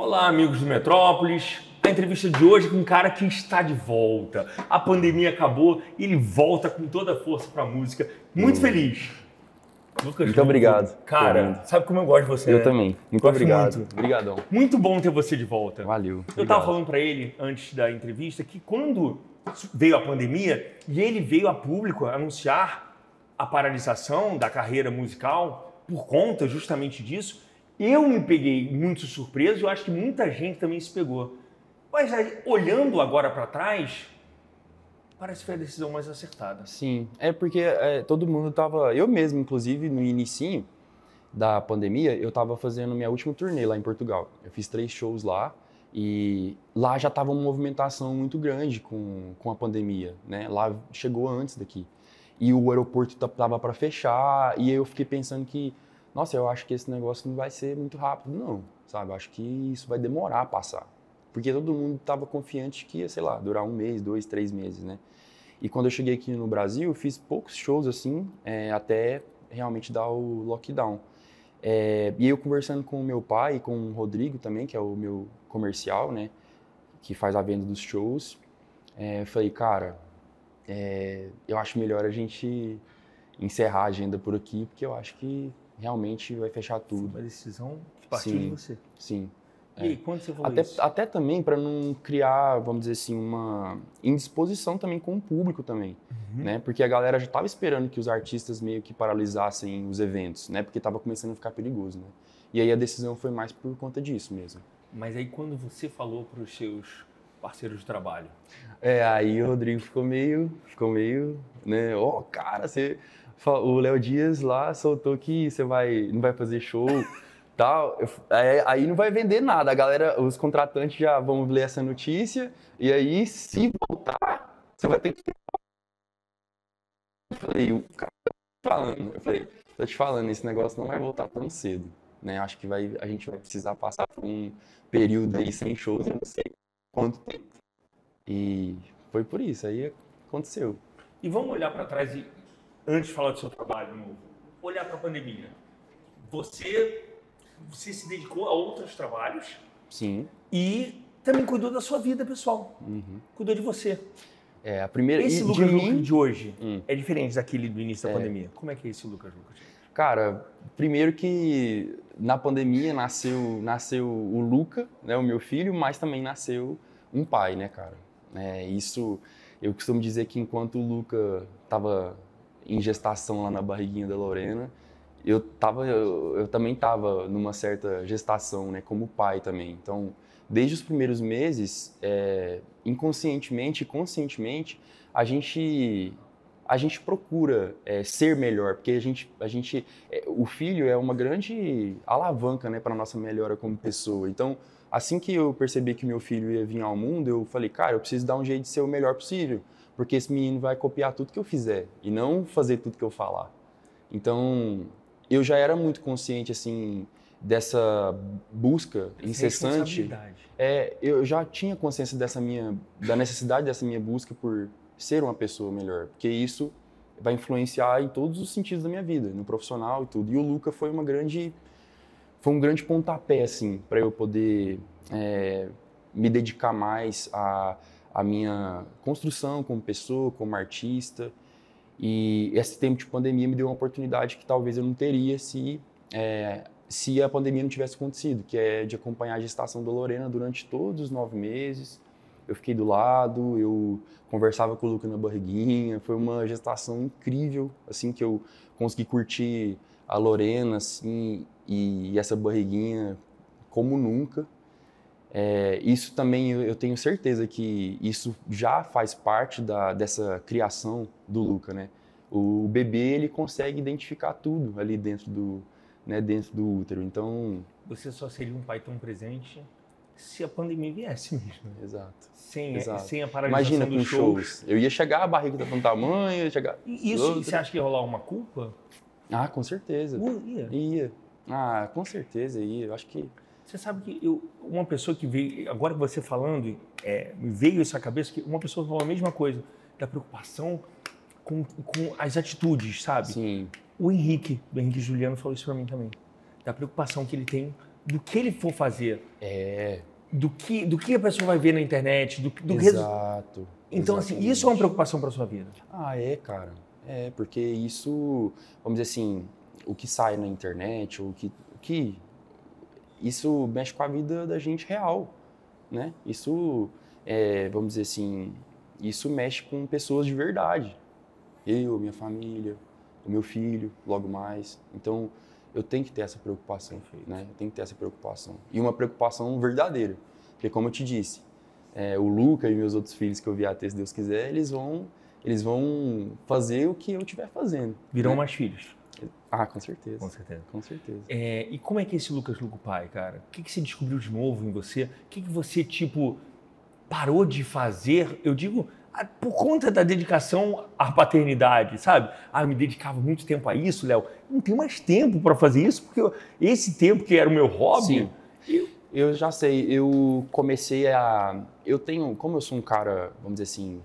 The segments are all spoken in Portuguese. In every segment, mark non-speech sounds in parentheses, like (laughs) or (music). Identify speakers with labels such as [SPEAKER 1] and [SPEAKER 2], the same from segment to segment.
[SPEAKER 1] Olá, amigos do Metrópolis. A entrevista de hoje é com um cara que está de volta. A pandemia acabou e ele volta com toda a força para a música. Muito hum. feliz. Lucas, muito obrigado. Cara, sabe como eu gosto de você? Eu né? também. Muito gosto obrigado. Muito. Obrigadão. Muito bom ter você de volta. Valeu. Eu estava falando para ele antes da entrevista que quando veio a pandemia e ele veio a público anunciar a paralisação da carreira musical por conta justamente disso, eu me peguei muito surpreso e eu acho que muita gente também se pegou. Mas aí, olhando agora para trás, parece que foi a decisão mais acertada.
[SPEAKER 2] Sim, é porque é, todo mundo tava, eu mesmo inclusive no inicinho da pandemia, eu tava fazendo minha última turnê lá em Portugal. Eu fiz três shows lá e lá já tava uma movimentação muito grande com, com a pandemia, né? Lá chegou antes daqui. E o aeroporto tava para fechar e eu fiquei pensando que nossa, eu acho que esse negócio não vai ser muito rápido, não, sabe? Eu acho que isso vai demorar a passar. Porque todo mundo estava confiante que ia, sei lá, durar um mês, dois, três meses, né? E quando eu cheguei aqui no Brasil, fiz poucos shows assim, é, até realmente dar o lockdown. É, e eu conversando com o meu pai e com o Rodrigo também, que é o meu comercial, né? Que faz a venda dos shows. É, eu falei, cara, é, eu acho melhor a gente encerrar a agenda por aqui, porque eu acho que realmente vai fechar tudo. Foi uma decisão que partiu sim, de você. Sim. E aí, é. quando você falou até, isso? Até também para não criar, vamos dizer assim, uma indisposição também com o público também, uhum. né? Porque a galera já estava esperando que os artistas meio que paralisassem os eventos, né? Porque estava começando a ficar perigoso, né? E aí a decisão foi mais por conta disso mesmo.
[SPEAKER 1] Mas aí quando você falou para os seus parceiros de
[SPEAKER 2] trabalho? É, aí o Rodrigo ficou meio, ficou meio, né? Ó, oh, cara, você o Léo Dias lá soltou que você vai, não vai fazer show, (laughs) tal. Aí, é, aí não vai vender nada. A galera, os contratantes já vão ler essa notícia e aí se voltar, você vai ter que Eu falei, o cara tá falando, eu falei, tô tá te falando, esse negócio não vai voltar tão cedo, né? Acho que vai, a gente vai precisar passar por um período aí sem shows, eu não sei quanto tempo. E foi por isso, aí aconteceu.
[SPEAKER 1] E vamos olhar para trás e, antes de falar do seu trabalho novo, olhar para a pandemia. Você, você se dedicou a outros trabalhos. Sim. E também cuidou da sua vida pessoal. Uhum. Cuidou de você.
[SPEAKER 2] É, a primeira... Esse Lucas de Lucas mim... de hoje hum. é diferente daquele do início da é. pandemia. Como é que é esse Lucas Lucas? Cara, primeiro que na pandemia nasceu, nasceu o Luca, né, o meu filho, mas também nasceu um pai, né, cara? É, isso, eu costumo dizer que enquanto o Luca estava em gestação lá na barriguinha da Lorena, eu tava eu, eu, também tava numa certa gestação, né, como pai também. Então, desde os primeiros meses, é, inconscientemente, conscientemente, a gente a gente procura é, ser melhor, porque a gente, a gente é, o filho é uma grande alavanca né, para a nossa melhora como pessoa. Então, assim que eu percebi que meu filho ia vir ao mundo, eu falei, cara, eu preciso dar um jeito de ser o melhor possível porque esse menino vai copiar tudo que eu fizer e não fazer tudo que eu falar. Então, eu já era muito consciente assim dessa busca incessante. É, eu já tinha consciência dessa minha da necessidade dessa minha busca por ser uma pessoa melhor, porque isso vai influenciar em todos os sentidos da minha vida, no profissional e tudo. E o Luca foi uma grande foi um grande pontapé assim para eu poder é, me dedicar mais a a minha construção como pessoa, como artista. E esse tempo de pandemia me deu uma oportunidade que talvez eu não teria se, é, se a pandemia não tivesse acontecido, que é de acompanhar a gestação da Lorena durante todos os nove meses. Eu fiquei do lado, eu conversava com o Luca na barriguinha. Foi uma gestação incrível, assim, que eu consegui curtir a Lorena, assim, e, e essa barriguinha como nunca. É, isso também eu tenho certeza que isso já faz parte da, dessa criação do Luca, né? O bebê ele consegue identificar tudo ali dentro do, né, dentro do útero. Então
[SPEAKER 1] você só seria um pai tão presente se a pandemia viesse mesmo. Exato. Sem, eh, Exato. sem a paralisação Imagina com shows. shows.
[SPEAKER 2] Eu ia chegar, a barriga tá com tamanho, ia chegar.
[SPEAKER 1] E isso, outro. você acha que ia rolar uma culpa?
[SPEAKER 2] Ah, com certeza. Uh, ia. ia. Ah, com certeza ia. Eu
[SPEAKER 1] acho que você sabe que eu, uma pessoa que veio, agora que você falando, é, me veio isso à cabeça, que uma pessoa falou a mesma coisa, da preocupação com, com as atitudes,
[SPEAKER 2] sabe? Sim.
[SPEAKER 1] O Henrique, do Henrique Juliano, falou isso para mim também. Da preocupação que ele tem do que ele for fazer. É. Do que, do que a pessoa vai ver na internet, do, do Exato.
[SPEAKER 2] Então, exatamente. assim, isso é uma
[SPEAKER 1] preocupação para sua vida.
[SPEAKER 2] Ah, é, cara. É, porque isso, vamos dizer assim, o que sai na internet, o que, o que isso mexe com a vida da gente real, né? Isso, é, vamos dizer assim, isso mexe com pessoas de verdade. Eu, minha família, o meu filho, logo mais. Então, eu tenho que ter essa preocupação, Perfeito. né? Eu tenho que ter essa preocupação. E uma preocupação verdadeira. Porque, como eu te disse, é, o Luca e meus outros filhos que eu vier a ter, se Deus quiser, eles vão, eles vão fazer o que eu estiver fazendo. Virão né? mais filhos. Ah, com certeza. Com certeza. Com certeza.
[SPEAKER 1] É, e como é que é esse Lucas Luco Pai, cara? O que, que você descobriu de novo em você? O que, que você, tipo, parou de fazer? Eu digo, ah, por conta da dedicação à paternidade, sabe? Ah, eu me dedicava
[SPEAKER 2] muito tempo a isso, Léo. Não tenho mais tempo para fazer isso, porque eu, esse tempo que era o meu hobby. Sim. Eu... eu já sei, eu comecei a. Eu tenho. Como eu sou um cara, vamos dizer assim,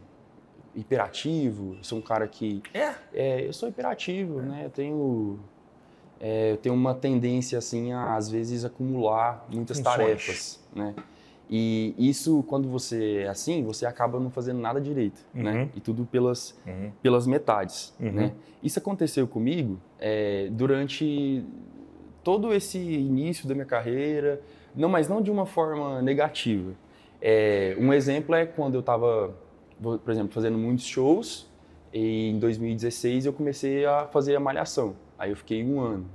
[SPEAKER 2] hiperativo, sou um cara que. É? é eu sou hiperativo, é. né? Eu tenho. É, eu tenho uma tendência, assim, a, às vezes, acumular muitas tarefas, né? E isso, quando você é assim, você acaba não fazendo nada direito, né? uhum. né? E tudo pelas, uhum. pelas metades, uhum. né? Isso aconteceu comigo é, durante todo esse início da minha carreira, não, mas não de uma forma negativa. É, um exemplo é quando eu estava por exemplo, fazendo muitos shows. E em 2016 eu comecei a fazer a malhação. Aí eu fiquei um ano.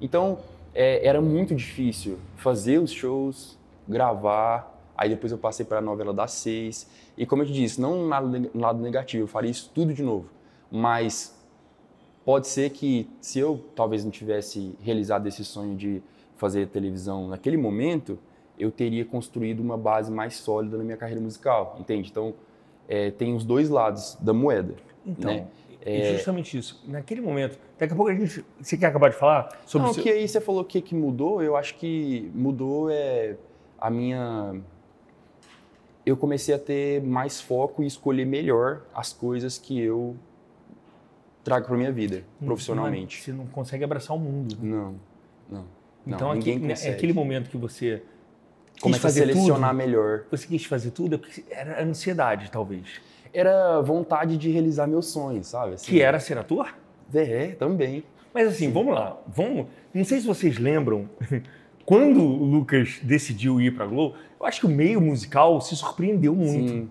[SPEAKER 2] Então é, era muito difícil fazer os shows, gravar. Aí depois eu passei para a novela das seis. E como eu te disse, não no lado, lado negativo, eu faria isso tudo de novo. Mas pode ser que se eu talvez não tivesse realizado esse sonho de fazer televisão naquele momento, eu teria construído uma base mais sólida na minha carreira musical, entende? Então é, tem os dois lados da moeda. Então, né? é...
[SPEAKER 1] justamente isso. Naquele momento, daqui a pouco a gente. Você quer acabar de falar? Sobre Não, seu... que aí
[SPEAKER 2] você falou o que, que mudou, eu acho que mudou é a minha. Eu comecei a ter mais foco e escolher melhor as coisas que eu trago para minha vida, uhum. profissionalmente.
[SPEAKER 1] Você não consegue abraçar o mundo. Né? Não, não. não então, né, aquele, momento que você
[SPEAKER 2] como quis é é selecionar tudo.
[SPEAKER 1] melhor. Você quis fazer tudo? É era ansiedade, talvez.
[SPEAKER 2] Era vontade de realizar meus sonhos, sabe?
[SPEAKER 1] Assim, que era ser ator? É, também. Mas assim, Sim. vamos lá. Vamos... Não sei se vocês lembram, (laughs) quando o Lucas decidiu ir para Globo, eu acho que o meio musical se surpreendeu muito. Sim.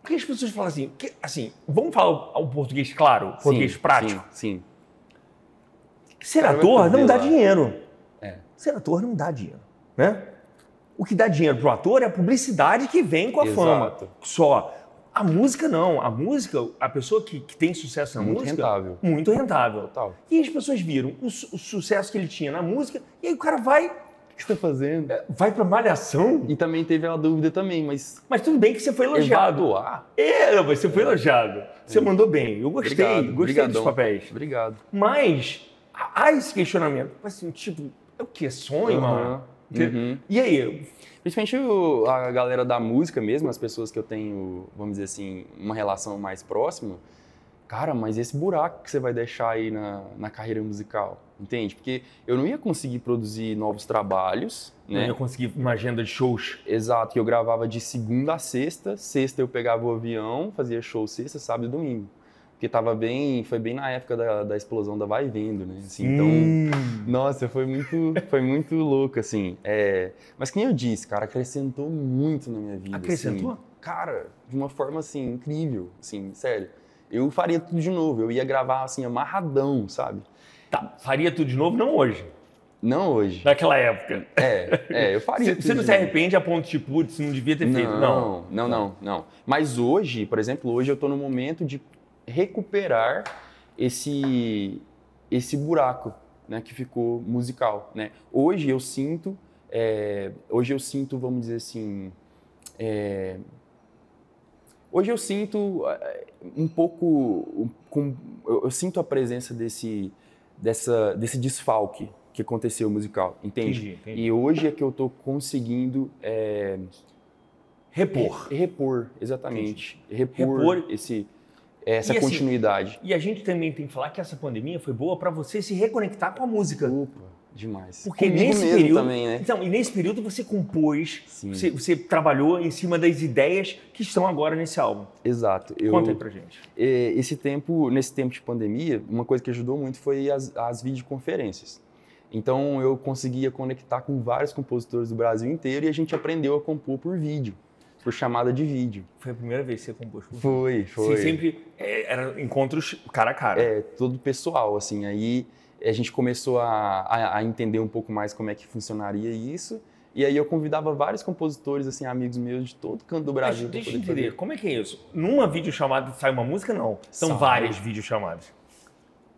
[SPEAKER 1] Porque as pessoas falam assim, que, assim, vamos falar o português claro, português sim, prático. Sim, sim. Ser ator não dá dinheiro. É. Ser ator não dá dinheiro, né? O que dá dinheiro pro ator é a publicidade que vem com a Exato. fama. Só. A música não. A música, a pessoa que, que tem sucesso na muito música. Muito rentável. Muito rentável. Total. E as pessoas viram o, su o, sucesso que ele tinha na música, e aí o cara vai. O que você tá fazendo? É, vai pra malhação? E também teve a dúvida também, mas. Mas tudo bem que você foi elogiado. Evaduar. É, você foi é. elogiado. Você mandou bem. Eu gostei. Obrigado. Gostei Obrigadão. dos papéis. Obrigado. Mas há esse questionamento. Assim, tipo, é o que? Sonho, uhum. mano?
[SPEAKER 2] Uhum. E aí? Principalmente o, a galera da música mesmo, as pessoas que eu tenho, vamos dizer assim, uma relação mais próxima, cara, mas esse buraco que você vai deixar aí na, na carreira musical, entende? Porque eu não ia conseguir produzir novos trabalhos, né? Não ia conseguir uma agenda de shows. Exato, que eu gravava de segunda a sexta, sexta eu pegava o avião, fazia show sexta, sábado e domingo. Porque tava bem, foi bem na época da, da explosão da Vai Vendo, né? Assim, então, nossa, foi muito, foi muito louco, assim. É, mas quem eu disse, cara, acrescentou muito na minha vida. Assim. Acrescentou? Assim, cara, de uma forma, assim, incrível, assim, sério. Eu faria tudo de novo, eu ia gravar, assim, amarradão, sabe? Tá, faria tudo de novo, não hoje. Não hoje. Naquela época. É,
[SPEAKER 1] é eu faria. Você não se arrepende a ponto de, tipo, putz, não devia ter feito, não. Não, não, não.
[SPEAKER 2] não. Mas hoje, por exemplo, hoje eu estou no momento de recuperar esse, esse buraco né, que ficou musical. Né? Hoje eu sinto, é, hoje eu sinto, vamos dizer assim, é, hoje eu sinto é, um pouco, com, eu, sinto a presença desse, dessa, desse desfalque que aconteceu musical, entende? Entendi, entendi. E hoje é que eu estou conseguindo é, repor, repor, exatamente, repor, repor esse é essa e assim, continuidade. Assim,
[SPEAKER 1] e a gente também tem que falar que essa pandemia foi boa para você se reconectar com a música. Opa. Demais. Porque Comigo nesse período. Também, né? Então, e nesse período você compôs, você, você, trabalhou em cima das ideias que estão agora nesse
[SPEAKER 2] álbum. Exato. Eu, Conta aí pra gente. É, esse tempo, nesse tempo de pandemia, uma coisa que ajudou muito foi as, as videoconferências. Então eu conseguia conectar com vários compositores do Brasil inteiro e a gente aprendeu a compor por vídeo por chamada de vídeo. Foi a primeira vez que você compôs? Foi, foi. Sim, sempre é, eram encontros cara a cara. É, todo pessoal, assim. Aí a gente começou a, a, a, entender um pouco mais como é que funcionaria isso. E aí eu convidava vários compositores, assim, amigos meus de todo canto do Brasil. Mas deixa eu entender, como é que é isso? Numa videochamada sai uma música? Não. São várias videochamadas.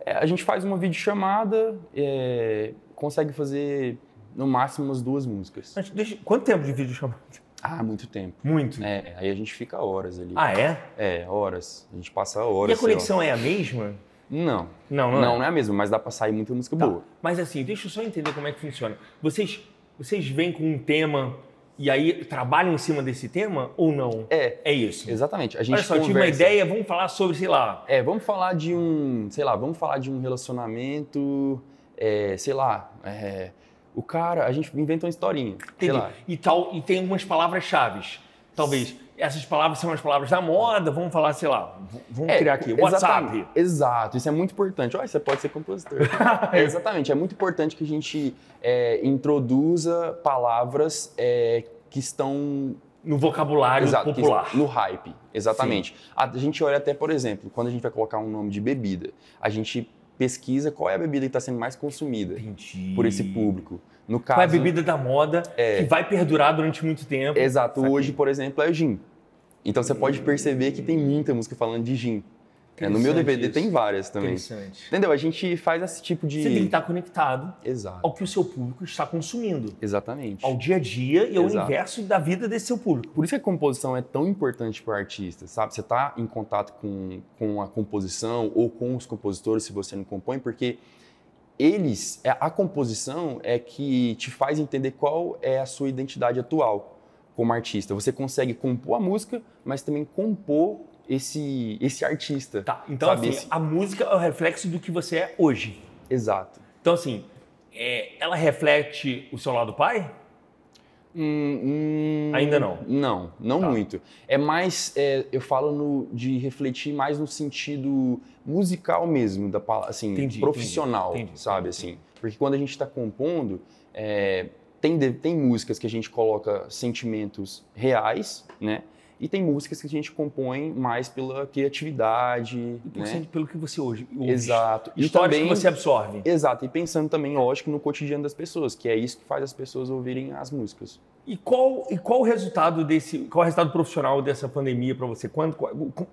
[SPEAKER 2] É, a gente faz uma videochamada, é, consegue fazer no máximo umas duas músicas. Mas deixa, quanto tempo de videochamada? Ah, muito tempo. Muito? É, aí a gente fica horas ali. Ah, é? É, horas. A gente passa horas. E a conexão é
[SPEAKER 1] a mesma?
[SPEAKER 2] Não. Não, não, é? não é. não é a mesma, mas dá pra sair muita música tá. boa.
[SPEAKER 1] Mas assim, deixa eu só entender como é que funciona. Vocês, vocês vêm com um tema e aí trabalham em cima desse tema ou não? É. É
[SPEAKER 2] isso. Exatamente.
[SPEAKER 1] A gente Olha só, conversa. tive uma
[SPEAKER 2] ideia, vamos falar sobre, sei lá. É, vamos falar de um, sei lá, vamos falar de um relacionamento, é, sei lá, é, o cara, a gente inventa uma historinha. Entendi.
[SPEAKER 1] E, tal, e tem algumas palavras-chave. Talvez essas palavras são as palavras da
[SPEAKER 2] moda, vamos falar, sei lá, vamos é, criar aqui, WhatsApp. Exato, isso é muito importante. Olha, você pode ser compositor. (laughs) é, exatamente, é muito importante que a gente é, introduza palavras é, que estão no vocabulário Exato, popular. No hype, exatamente. Sim. A gente olha até, por exemplo, quando a gente vai colocar um nome de bebida, a gente pesquisa qual é a bebida que está sendo mais consumida Entendi. por esse público. No caso, qual é a bebida da moda é, que vai perdurar durante muito tempo. Exato. Saquei. Hoje, por exemplo, é o gin. Então você pode hum. perceber que tem muita música falando de gin.
[SPEAKER 1] É, no meu DVD isso. tem
[SPEAKER 2] várias também. Interessante. Entendeu? A gente faz esse tipo de. Você tem que estar conectado Exato. ao que o seu público está consumindo. Exatamente. Ao dia a dia e ao Exato. universo da vida desse seu público. Por isso que a composição é tão importante para o artista, sabe? Você está em contato com, com a composição ou com os compositores se você não compõe, porque eles, é, a composição é que te faz entender qual é a sua identidade atual como artista. Você consegue compor a música, mas também compor esse, esse artista. Tá, então sabe? assim,
[SPEAKER 1] a música é o reflexo do que você é hoje. Exato. Então assim, é, ela reflete o seu lado pai?
[SPEAKER 2] Hum, hum, Ainda não? Não, não tá. muito. É mais, é, eu falo no, de refletir mais no sentido musical mesmo, da assim, entendi, profissional, entendi, entendi, sabe? assim, Porque quando a gente está compondo, é, tem, tem músicas que a gente coloca sentimentos reais, né? E tem músicas que a gente compõe mais pela criatividade. E por né? pelo que você hoje ouve. Exato. E também, que você absorve. Exato. E pensando também, lógico, no cotidiano das pessoas, que é isso que faz as pessoas ouvirem as músicas.
[SPEAKER 1] E qual, e qual o resultado desse. Qual o resultado profissional dessa pandemia para você? Quanto,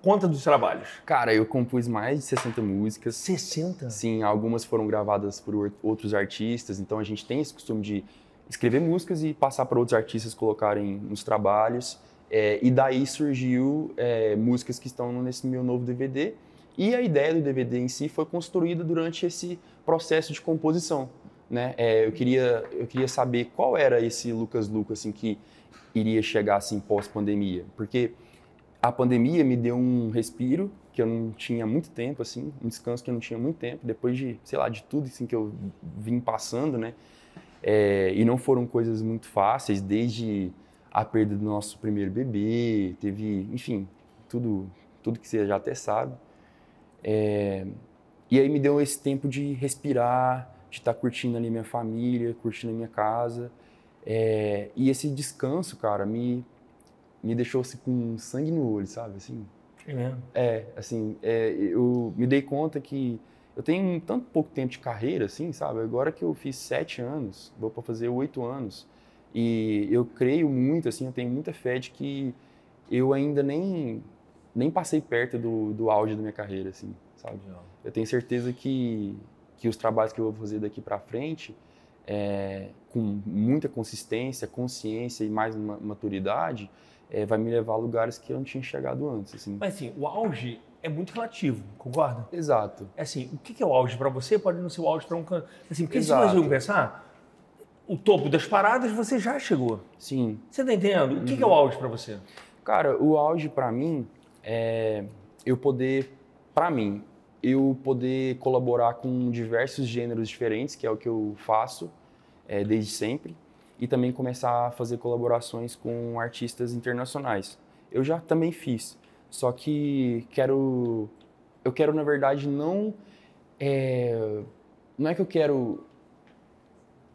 [SPEAKER 2] conta dos trabalhos. Cara, eu compus mais de 60 músicas. 60? Sim, algumas foram gravadas por outros artistas, então a gente tem esse costume de escrever músicas e passar para outros artistas colocarem nos trabalhos. É, e daí surgiu é, músicas que estão nesse meu novo DVD. E a ideia do DVD em si foi construída durante esse processo de composição. Né? É, eu, queria, eu queria saber qual era esse Lucas Lucas assim, que iria chegar assim, pós-pandemia. Porque a pandemia me deu um respiro que eu não tinha muito tempo, assim, um descanso que eu não tinha muito tempo, depois de, sei lá, de tudo assim, que eu vim passando. Né? É, e não foram coisas muito fáceis, desde a perda do nosso primeiro bebê, teve, enfim, tudo, tudo que você já até sabe. É, e aí me deu esse tempo de respirar, de estar tá curtindo ali minha família, curtindo a minha casa. É, e esse descanso, cara, me, me deixou assim, com sangue no olho, sabe? Assim, é mesmo? É, assim, é, eu me dei conta que eu tenho um tanto pouco tempo de carreira, assim, sabe? Agora que eu fiz sete anos, vou para fazer oito anos. E eu creio muito, assim, eu tenho muita fé de que eu ainda nem, nem passei perto do, do auge da minha carreira, assim, sabe? Eu tenho certeza que, que os trabalhos que eu vou fazer daqui para frente, é, com muita consistência, consciência e mais maturidade, é, vai me levar a lugares que eu não tinha chegado antes, assim.
[SPEAKER 1] Mas, assim, o auge é muito relativo, concorda? Exato. É assim, o que é o auge para você pode não ser o auge para um... Assim, porque Exato. se nós vamos pensar o topo das paradas você já
[SPEAKER 2] chegou. Sim. Você tá entendendo? O que, uhum. que é o uhum. auge para você? Cara, o auge para mim é eu poder, para mim, eu poder colaborar com diversos gêneros diferentes, que é o que eu faço é, desde sempre, e também começar a fazer colaborações com artistas internacionais. Eu já também fiz, só que quero, eu quero na verdade não, é, não é que eu quero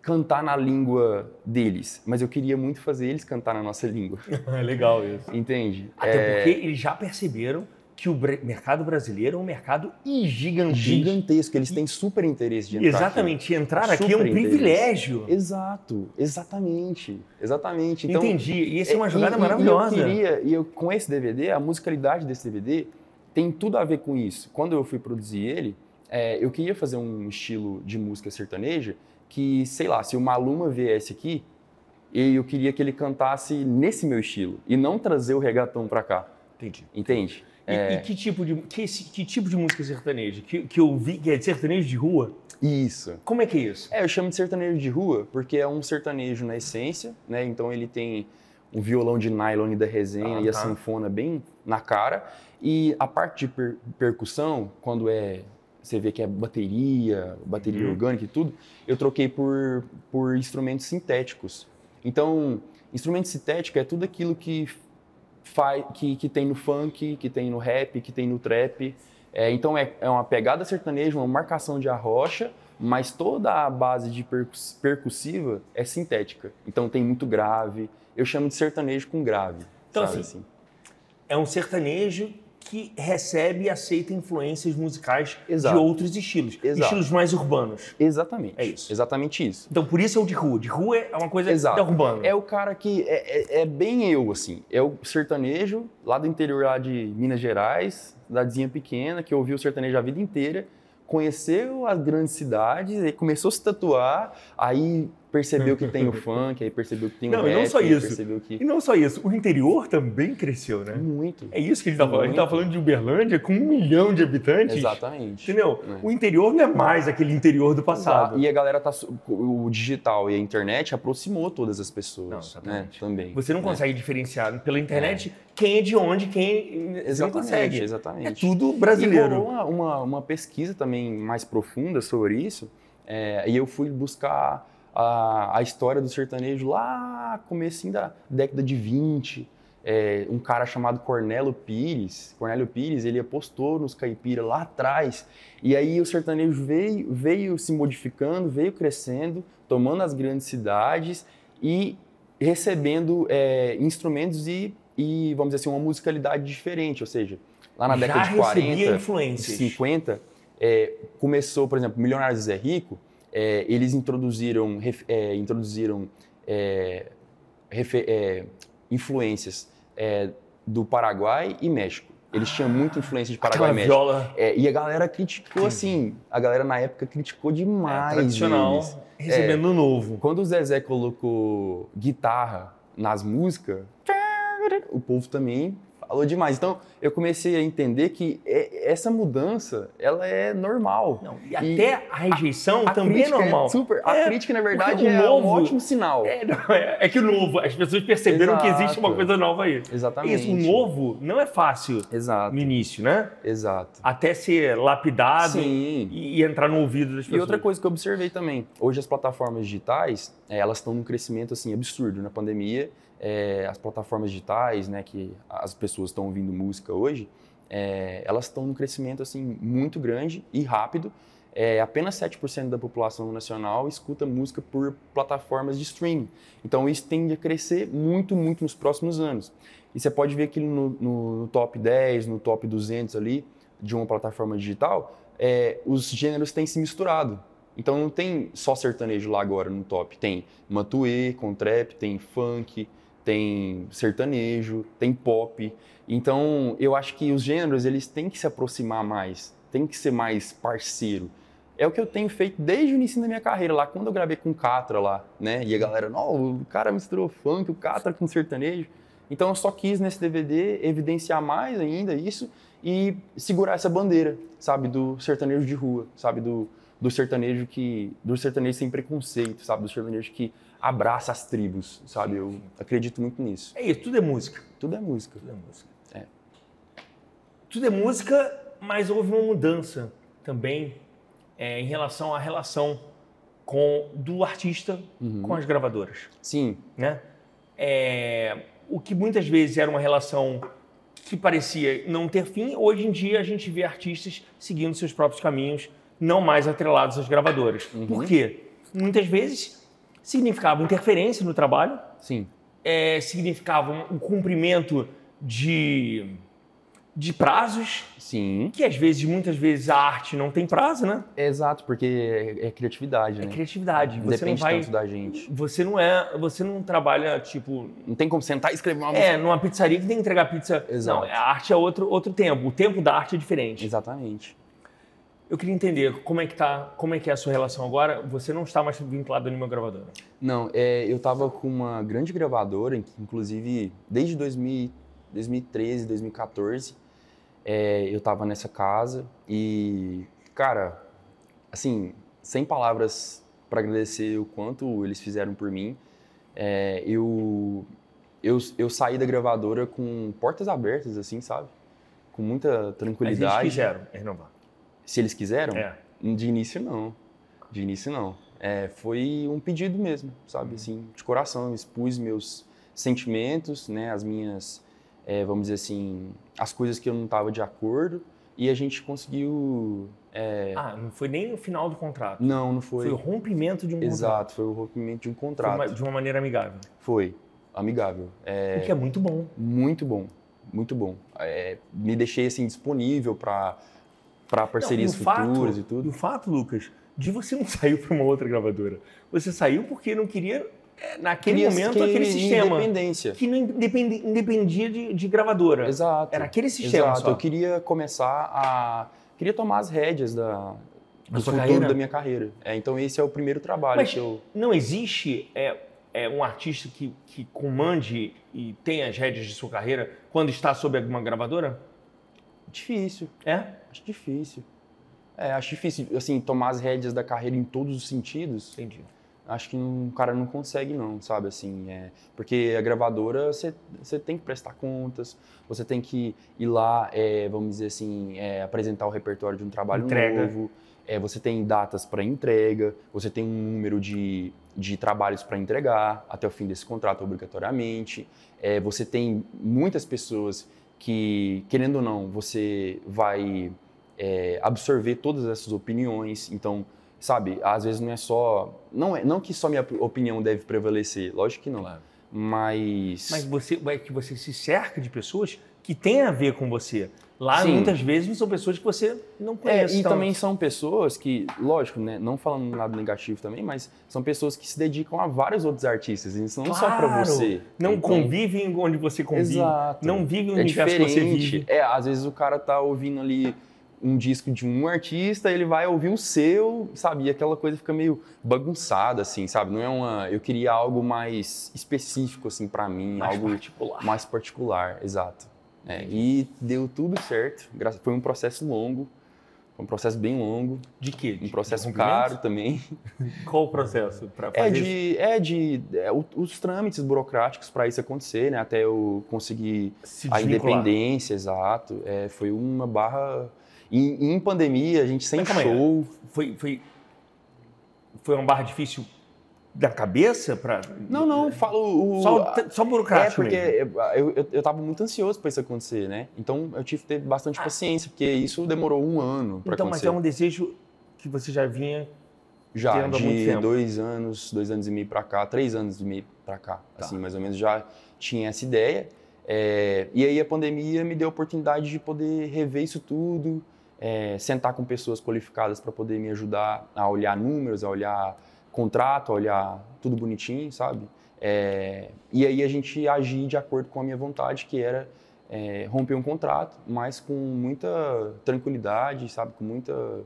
[SPEAKER 2] cantar na língua deles, mas eu queria muito fazer eles cantar na nossa língua. (laughs) É legal isso. Entende? Até é... porque
[SPEAKER 1] eles já perceberam que o mercado brasileiro é um mercado
[SPEAKER 2] gigantesco. Gigantesco, eles têm super interesse de entrar Exatamente, aqui. entrar aqui é um interesse. privilégio. Exato, exatamente, exatamente. Então, Entendi, e essa é uma é, jogada e, maravilhosa. E eu queria, e eu, com esse DVD, a musicalidade desse DVD tem tudo a ver com isso. Quando eu fui produzir ele, é, eu queria fazer um estilo de música sertaneja que, sei lá, se o Maluma viesse aqui, eu queria que ele cantasse nesse meu estilo e não trazer o regatão para cá. Entendi. Entende? E, é... e, que, tipo de, que, que tipo de música sertaneja? Que, que eu vi que é de sertanejo de rua? Isso. Como é que é isso? É, eu chamo de sertanejo de rua porque é um sertanejo na essência, né? Então ele tem o violão de nylon da resenha ah, e a sanfona bem na cara. E a parte de per percussão, quando é você vê que é bateria, bateria uhum. orgânica e tudo, eu troquei por, por instrumentos sintéticos. Então, instrumento sintético é tudo aquilo que, faz, que, que tem no funk, que tem no rap, que tem no trap. É, então, é, é uma pegada sertaneja, uma marcação de arrocha, mas toda a base de percuss percussiva é sintética. Então, tem muito grave. Eu chamo de sertanejo com grave. Então, sabe, assim, assim.
[SPEAKER 1] é um sertanejo que recebe e aceita influências musicais Exato. de outros estilos, Exato. estilos mais
[SPEAKER 2] urbanos. Exatamente. É isso. Exatamente isso. Então por isso é o de rua. De rua é uma coisa Exato. urbana. É o cara que é, é, é, bem eu assim. É o sertanejo lá do interior lá de Minas Gerais, cidadezinha pequena que ouviu o sertanejo a vida inteira, conheceu as grandes cidades, e começou a se tatuar, aí percebeu que tem o (laughs) funk, aí percebeu que tem não, o rap, e não só isso. Que... E não só isso, o interior também cresceu, né? Muito. É isso que a gente estava tá falando. A gente estava
[SPEAKER 1] tá falando de Uberlândia com um milhão de habitantes. Exatamente. Entendeu? É. O
[SPEAKER 2] interior não é mais aquele interior do passado. Exato. E a galera tá. O digital e a internet aproximou todas as pessoas. Não, né? Também. Você
[SPEAKER 1] não né? consegue é. diferenciar pela internet é. quem é de onde, quem. É, exatamente, não consegue. Exatamente. É tudo brasileiro. E uma,
[SPEAKER 2] uma, uma pesquisa também mais profunda sobre isso. É, e eu fui buscar a, a história do sertanejo lá comecinho da década de 20. É, um cara chamado Cornélio Pires, Cornélio Pires, ele apostou nos caipira lá atrás, e aí o sertanejo veio, veio se modificando, veio crescendo, tomando as grandes cidades e recebendo é, instrumentos e, e, vamos dizer assim, uma musicalidade diferente, ou seja, lá na Já década de 40, 50, é, começou, por exemplo, Milionários Zé Rico, é, eles introduziram, é, introduziram é, é, influências é, do Paraguai e México. Eles tinham ah, muita influência de Paraguai Aquela e México. Viola. É, e a galera criticou, assim, a galera na época criticou demais. É, tradicional, eles. recebendo é, novo. Quando o Zezé colocou guitarra nas músicas, o povo também Falou demais. Então, eu comecei a entender que é, essa mudança, ela é normal. Não, e, e até a rejeição a, a também é, é normal. É super, a é, crítica, na verdade, é novo, um ótimo sinal. É, não, é,
[SPEAKER 1] é, que o novo, as pessoas perceberam Exato. que existe uma coisa nova aí. Exatamente. Isso, o novo não é fácil Exato. no início, né? Exato. Até ser lapidado e, e, entrar no ouvido das pessoas. E outra
[SPEAKER 2] coisa que eu observei também, hoje as plataformas digitais, elas estão num crescimento assim absurdo na pandemia é, as plataformas digitais, né, que as pessoas estão ouvindo música hoje, é, elas estão num crescimento assim muito grande e rápido. É, apenas 7% da população nacional escuta música por plataformas de streaming. Então isso tende a crescer muito, muito nos próximos anos. E você pode ver que no, no top 10, no top 200 ali de uma plataforma digital, é, os gêneros têm se misturado. Então não tem só sertanejo lá agora no top. Tem Matuê, com trap, tem funk, tem sertanejo, tem pop. Então, eu acho que os gêneros eles têm que se aproximar mais, têm que ser mais parceiro. É o que eu tenho feito desde o início da minha carreira, lá quando eu gravei com o Catra lá, né? E a galera, não, o cara misturou funk, o Catra com sertanejo. Então eu só quis nesse DVD evidenciar mais ainda isso e segurar essa bandeira, sabe, do sertanejo de rua, sabe, do, do sertanejo que do sertanejo sem preconceito, sabe? Do sertanejo que abraça as tribos, sabe? Eu acredito muito nisso. É isso, tudo é música. Tudo é música. Tudo é música. É.
[SPEAKER 1] Tudo é música, mas houve uma mudança também é, em relação à relação com do artista uhum. com as gravadoras. Sim. Né? É, o que muitas vezes era uma relação que parecia não ter fim, hoje em dia a gente vê artistas seguindo seus próprios caminhos, não mais atrelados às gravadoras. Uhum. Por quê? Muitas vezes significava interferência no trabalho, Sim. É, significava o um cumprimento de, de prazos, Sim. que às vezes, muitas vezes, a arte não tem prazo, né? É exato, porque é, é criatividade, é né? É criatividade. Você Depende não vai, tanto da gente. Você não é, você não trabalha, tipo... Não tem como sentar e escrever uma é, música. É, numa pizzaria que tem que entregar pizza. Exato. Não, a arte é outro, outro tempo. O tempo da arte é diferente. Exatamente. Eu queria entender como é que tá, como é que é a sua relação agora. Você não está mais vinculado a nenhuma gravadora?
[SPEAKER 2] Não, é, eu estava com uma grande gravadora, que inclusive desde 2000, 2013, 2014, é, eu estava nessa casa e, cara, assim, sem palavras para agradecer o quanto eles fizeram por mim. É, eu, eu, eu saí da gravadora com portas abertas, assim, sabe? Com muita tranquilidade. Mas eles quiseram renovar. Se eles quiseram? É. De início, não. De início, não. É, foi um pedido mesmo, sabe? Uhum. Assim, de coração, eu expus meus sentimentos, né? As minhas, é, vamos dizer assim, as coisas que eu não estava de acordo. E a gente conseguiu... É... Ah,
[SPEAKER 1] não foi nem o final do contrato.
[SPEAKER 2] Não, não foi. Foi o rompimento de um Exato, contrato. Exato, foi o rompimento de um contrato. Uma, de uma maneira amigável. Foi, amigável. É, o que é muito bom. Muito bom, muito bom. É, me deixei, assim, disponível para para parcerias não, futuras fato, e tudo? O fato, Lucas,
[SPEAKER 1] de você não (laughs) sair para uma outra gravadora. Você saiu porque não queria
[SPEAKER 2] é, naquele queria, momento queria aquele sistema independência. que não independia, independia de, de, gravadora. Exato. Era aquele sistema. Exato. Só. Eu queria começar a queria tomar as rédeas da do futuro carreira? da minha carreira. É, então esse é o primeiro trabalho Mas que eu. Não existe é, é um artista que,
[SPEAKER 1] que comande e tenha as rédeas de sua carreira quando está sob alguma gravadora?
[SPEAKER 2] Difícil. É? Acho difícil. É, acho difícil, assim, tomar as rédeas da carreira em todos os sentidos. Entendi. Acho que um cara não consegue, não, sabe? Assim, é, porque a gravadora, você, você tem que prestar contas, você tem que ir lá, é, vamos dizer assim, é, apresentar o repertório de um trabalho Entrega. novo. É, você tem datas para entrega, você tem um número de, de trabalhos para entregar até o fim desse contrato, obrigatoriamente. É, você tem muitas pessoas que, querendo ou não, você vai é, absorver todas essas opiniões. Então, sabe, às vezes não é só. Não, é, não que só minha opinião deve prevalecer, lógico que não. Claro. Mas. Mas
[SPEAKER 1] você, é que você se cerca de pessoas que têm a ver com você. Lá, Sim. muitas
[SPEAKER 2] vezes, são pessoas que você não conhece. É, e tanto. também são pessoas que, lógico, né, não falando nada negativo também, mas são pessoas que se dedicam a vários outros artistas. Isso não claro, só para você. Não então,
[SPEAKER 1] convivem onde você convive. Exato. Não vivem é onde é você vive.
[SPEAKER 2] É, às vezes o cara tá ouvindo ali um disco de um artista, ele vai ouvir o seu, sabe? E aquela coisa fica meio bagunçada, assim, sabe? Não é uma. Eu queria algo mais específico, assim, para mim, mais algo particular. mais particular, exato. É, e deu tudo certo. Foi um processo longo. Foi um processo bem longo. De quê? um processo caro também. (laughs) Qual o processo para é fazer é de, isso? É de é, os trâmites burocráticos para isso acontecer, né? Até eu conseguir a independência, exato. É, foi uma barra em, em pandemia, a gente sempre show. Foi, foi,
[SPEAKER 1] foi uma barra difícil
[SPEAKER 2] da cabeça para Não, não, falo. O... Só, só burocrático. É, porque Eu, eu, eu tava muito ansioso para isso acontecer, né? Então eu tive que ter bastante ah. paciência, porque isso demorou um ano para então, acontecer. Então, mas é um desejo
[SPEAKER 1] que você já vinha. Já, de
[SPEAKER 2] dois anos, dois anos e meio para cá, três anos e meio para cá, tá. assim, mais ou menos já tinha essa ideia. É, e aí a pandemia me deu a oportunidade de poder rever isso tudo, é, sentar com pessoas qualificadas para poder me ajudar a olhar números, a olhar contrato, a olhar tudo bonitinho, sabe? É, e aí a gente agir de acordo com a minha vontade, que era é, romper um contrato, mas com muita tranquilidade, sabe? Com muita,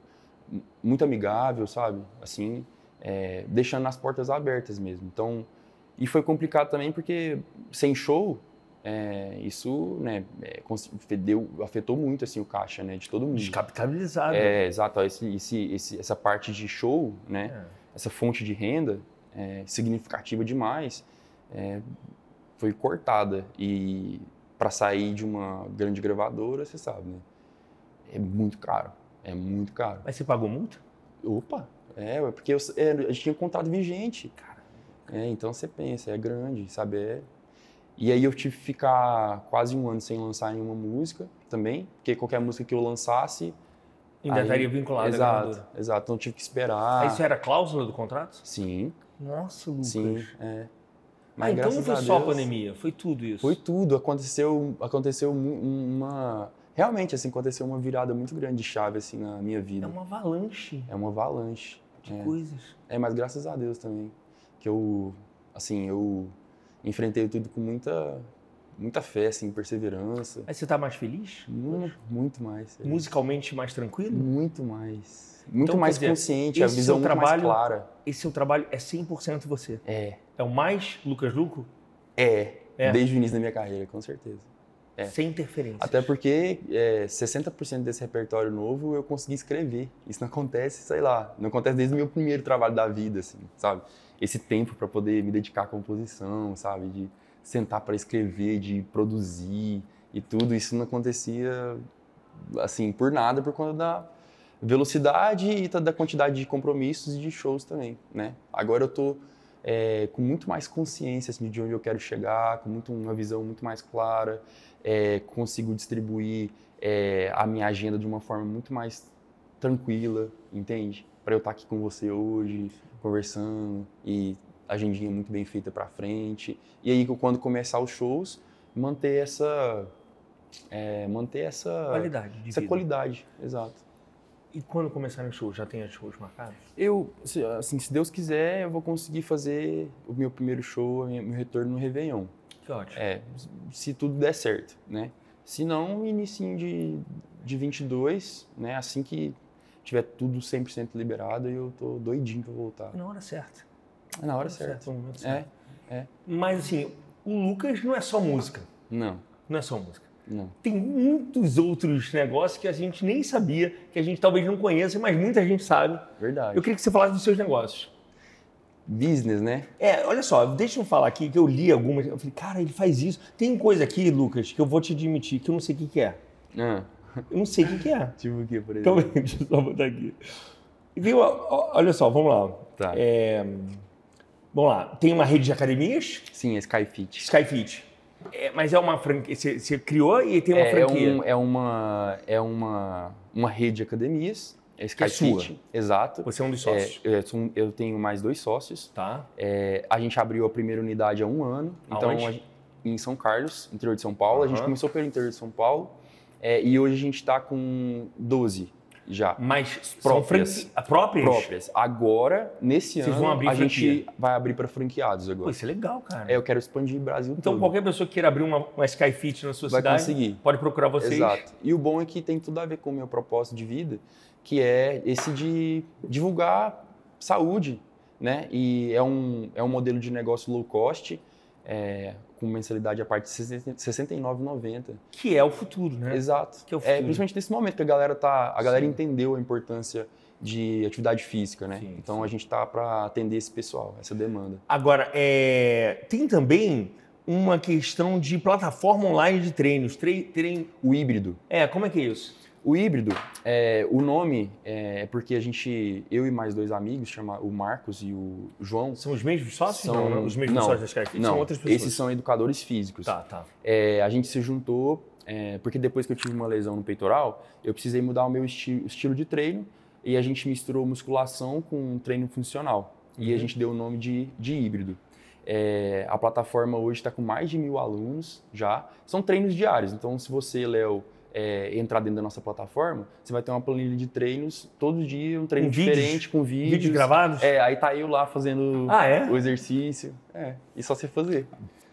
[SPEAKER 2] muito amigável, sabe? Assim, é, deixando as portas abertas mesmo. Então, e foi complicado também porque sem show é, isso né, é, deu, afetou muito assim, o caixa né, de todo mundo. Descapitalizado. É, exato. Esse, esse, esse, essa parte de show, né, é. essa fonte de renda é, significativa demais, é, foi cortada. E para sair de uma grande gravadora, você sabe, né? é muito caro. É muito caro. Mas você pagou multa? Opa! É, porque eu, é, a gente tinha contrato vigente. Cara. É, então você pensa, é grande, sabe? É, e aí eu tive que ficar quase um ano sem lançar nenhuma música também, porque qualquer música que eu lançasse. Ainda aí... estaria vinculada exato, à gravadora. Exato, então tive que esperar. isso
[SPEAKER 1] era cláusula do contrato?
[SPEAKER 2] Sim. Nossa, Lucas. Sim, é.
[SPEAKER 1] Mas, ah, então não foi só a pandemia,
[SPEAKER 2] foi tudo isso. Foi tudo, aconteceu, aconteceu uma realmente assim aconteceu uma virada muito grande de chave assim na minha vida. É uma
[SPEAKER 1] avalanche.
[SPEAKER 2] É uma avalanche de é. coisas. É, mas graças a Deus também que eu assim, eu enfrentei tudo com muita muita fé, assim, perseverança.
[SPEAKER 1] Mas você está mais feliz? Muito, muito mais. Musicalmente mais tranquilo? Muito mais. Muito então, mais dizer, consciente, a visão trabalho, mais clara. Esse seu trabalho é 100% você? É. É o mais Lucas Luco?
[SPEAKER 2] É, é. desde o início da minha carreira, com certeza. É. Sem interferência. Até porque é, 60% desse repertório novo eu consegui escrever. Isso não acontece, sei lá, não acontece desde o meu primeiro trabalho da vida, assim, sabe? Esse tempo para poder me dedicar à composição, sabe? De sentar para escrever, de produzir e tudo, isso não acontecia, assim, por nada, por conta da velocidade e da quantidade de compromissos e de shows também, né? Agora eu tô é, com muito mais consciência assim, de onde eu quero chegar, com muito, uma visão muito mais clara, é, consigo distribuir é, a minha agenda de uma forma muito mais tranquila, entende? Para eu estar tá aqui com você hoje, conversando e agendinha muito bem feita para frente. E aí, quando começar os shows, manter essa. É, manter essa. Qualidade. essa vida. qualidade, exato.
[SPEAKER 1] E quando começaram os shows? Já tem shows marcados?
[SPEAKER 2] Eu, assim, se Deus quiser, eu vou conseguir fazer o meu primeiro show, meu retorno no Réveillon. Que ótimo. É, se tudo der certo, né? Se não, início de, de 22, né? Assim que tiver tudo 100% liberado, eu tô doidinho pra voltar.
[SPEAKER 1] Na hora certa.
[SPEAKER 2] É na hora, certa.
[SPEAKER 1] certa. É, é. Mas, assim, o Lucas não é só música. Não. Não é só música. Não. Tem muitos outros negócios que a gente nem sabia, que a gente talvez não conheça, mas muita gente sabe. Verdade. Eu queria que você falasse dos seus negócios.
[SPEAKER 2] Business, né?
[SPEAKER 1] É, olha só, deixa eu falar aqui que eu li algumas. Eu falei, cara, ele faz isso. Tem coisa aqui, Lucas, que eu vou te admitir que eu não sei o que, que é. Ah. Eu não sei o que, que é. (laughs) tipo o que, por exemplo? Então, (laughs) deixa eu só botar aqui. Viu? Olha só, vamos lá. Tá. É... Vamos lá. Tem uma rede de academias? Sim, é Skyfit.
[SPEAKER 2] Skyfit.
[SPEAKER 1] É, mas é uma franquia. Você, criou e tem uma é, franquia. É, um,
[SPEAKER 2] é, uma, é uma, uma rede de academias. É Sky é sua. Exato. Você é um dos sócios. É, eu, eu, tenho mais dois sócios. Tá. É, a gente abriu a primeira unidade há um ano. Então, em São Carlos, interior de São Paulo. Uhum. A gente começou pelo interior de São Paulo. É, e hoje a gente está com 12 já. Mas próprias. Ah, próprias? Próprias. Agora, nesse Vocês ano, a franquia. gente vai abrir para franqueados agora. Pô, isso é legal, cara. É, eu quero expandir
[SPEAKER 1] o Brasil Então, todo. qualquer pessoa que queira abrir uma, uma Sky Fit na sua vai cidade, conseguir. pode procurar vocês. Exato.
[SPEAKER 2] E o bom é que tem tudo a ver com o meu propósito de vida, que é esse de divulgar saúde, né? E é um, é um modelo de negócio low cost, é, com mensalidade a partir de 69,90. Que é o futuro, né? Exato. Que é, o é, futuro. é principalmente nesse momento que a galera tá, a galera Sim. entendeu a importância de atividade física, né? Sim, então sim. a gente tá para atender esse pessoal, essa demanda. Agora, é... tem também uma questão de plataforma online de treinos, tre... trein... o híbrido. É, como é que é isso? O híbrido, é, o nome é, é porque a gente, eu e mais dois amigos, chama o Marcos e o João. São os mesmos sócios? São, não, São os mesmos não, sócios é Não, são outras pessoas. esses são educadores físicos. Tá, tá. É, a gente se juntou, é, porque depois que eu tive uma lesão no peitoral, eu precisei mudar o meu esti estilo de treino e a gente misturou musculação com treino funcional. Uhum. E a uhum. gente deu o nome de, de híbrido. É, a plataforma hoje está com mais de mil alunos já. São treinos diários, então se você, Léo é, entrar dentro da nossa plataforma, você vai ter uma planilha de treinos todo dia, um treino com diferente vídeos, com vídeos. Vídeos gravados? É, aí tá eu lá fazendo ah, é? o exercício. É, e só você fazer.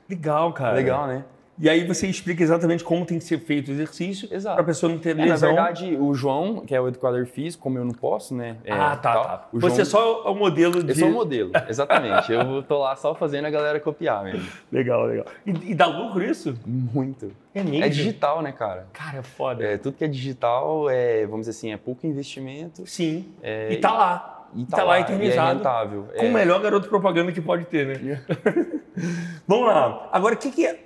[SPEAKER 1] Legal, cara. Legal, né? E aí você explica exatamente como tem que ser feito o exercício para a pessoa não ter é, lesão. Na
[SPEAKER 2] verdade, o João, que é o educador físico, como eu não posso, né? É, ah, tá, tá. O você João... só é o modelo de... Eu sou o modelo, exatamente. eu tô lá só fazendo a galera copiar mesmo. (laughs) Legal, legal.
[SPEAKER 1] E, e dá lucro isso? Muito.
[SPEAKER 2] É mesmo? É digital, né, cara? Cara, é foda. É, tudo que é digital, é, vamos dizer assim, é pouco investimento. Sim, é, e tá lá e tá, tá, lá, lá é eternizado. É rentável. Com é. o melhor garoto
[SPEAKER 1] propaganda que pode ter, né?
[SPEAKER 2] (laughs) Vamos lá. Agora, o que, que é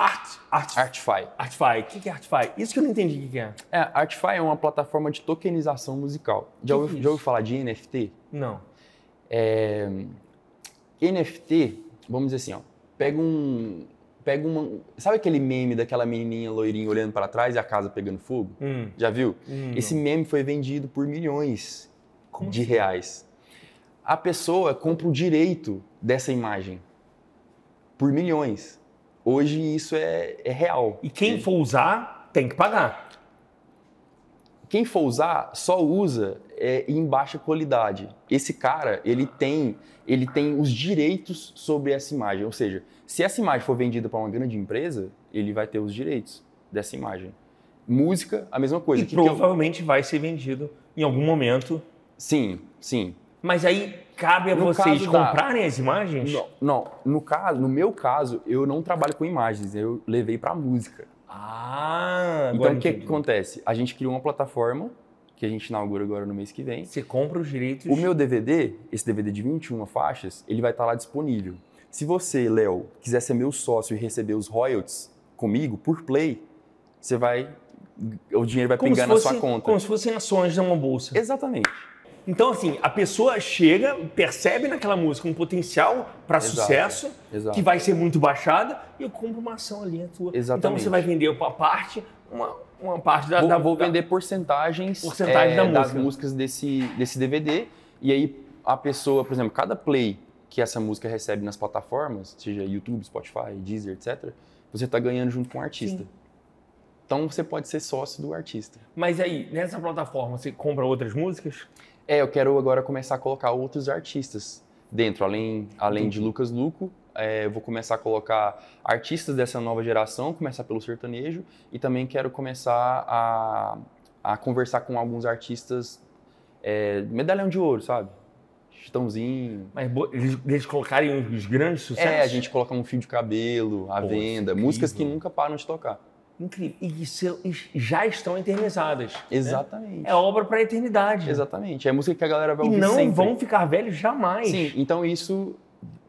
[SPEAKER 2] Art, Art, Artify. Artify. O que, que é Artify? Isso que eu não entendi o que, que é. É, Artify é uma plataforma de tokenização musical. É já, ouviu, já ouviu falar de NFT? Não. É, NFT, vamos dizer assim, ó, pega um. Pega uma. Sabe aquele meme daquela menininha loirinha olhando para trás e a casa pegando fogo? Hum. Já viu? Hum. Esse meme foi vendido por milhões Como de assim? reais. A pessoa compra o direito dessa imagem por milhões. Hoje isso é, é real. E quem e... for usar, tem que pagar. Quem for usar, só usa é, em baixa qualidade. Esse cara, ele tem, ele tem os direitos sobre essa imagem. Ou seja, se essa imagem for vendida para uma grande empresa, ele vai ter os direitos dessa imagem. Música, a mesma coisa. E que provavelmente que eu... vai ser vendido em algum momento. Sim, sim. Mas aí cabe a no vocês comprarem da... as imagens? Não, não, no caso, no meu caso, eu não trabalho com imagens, eu levei para música. Ah, Então o que, que, acontece? A gente criou uma plataforma que a gente inaugura agora no mês que vem. Você compra os direitos. O meu DVD, esse DVD de 21 faixas, ele vai estar tá lá disponível. Se você, Léo, quiser ser meu sócio e receber os royalties comigo por play, você vai o dinheiro vai como pingar fosse, na sua conta. Como se fossem ações de uma bolsa. Exatamente. Então, assim, a pessoa
[SPEAKER 1] chega, percebe naquela música um potencial para sucesso, exato. que vai ser muito baixada, e eu compro uma ação ali a tua. Exatamente. Então você vai vender uma parte, uma, uma parte da. Vou, da, vou
[SPEAKER 2] vender porcentagens, porcentagem é, da música. das músicas desse, desse DVD, e aí a pessoa, por exemplo, cada play que essa música recebe nas plataformas, seja YouTube, Spotify, Deezer, etc., você está ganhando junto com o artista. Sim. Então você pode ser sócio do artista.
[SPEAKER 1] Mas aí, nessa plataforma, você compra outras músicas?
[SPEAKER 2] É, eu quero agora começar a colocar outros artistas dentro, além, além de Lucas Luco, é, vou começar a colocar artistas dessa nova geração, começar pelo sertanejo, e também quero começar a, a conversar com alguns artistas é, medalhão de ouro, sabe? Chitãozinho. Mas eles, eles colocarem os grandes sucessos? É, a gente coloca um fio de cabelo, à Pô, é venda, músicas que nunca param de tocar
[SPEAKER 1] incrível. E isso, já estão eternizadas. Né? Exatamente. Né?
[SPEAKER 2] É obra para a eternidade. Exatamente. É a música que a galera vai ouvir e não sempre. vão ficar velhos jamais. Sim, então isso,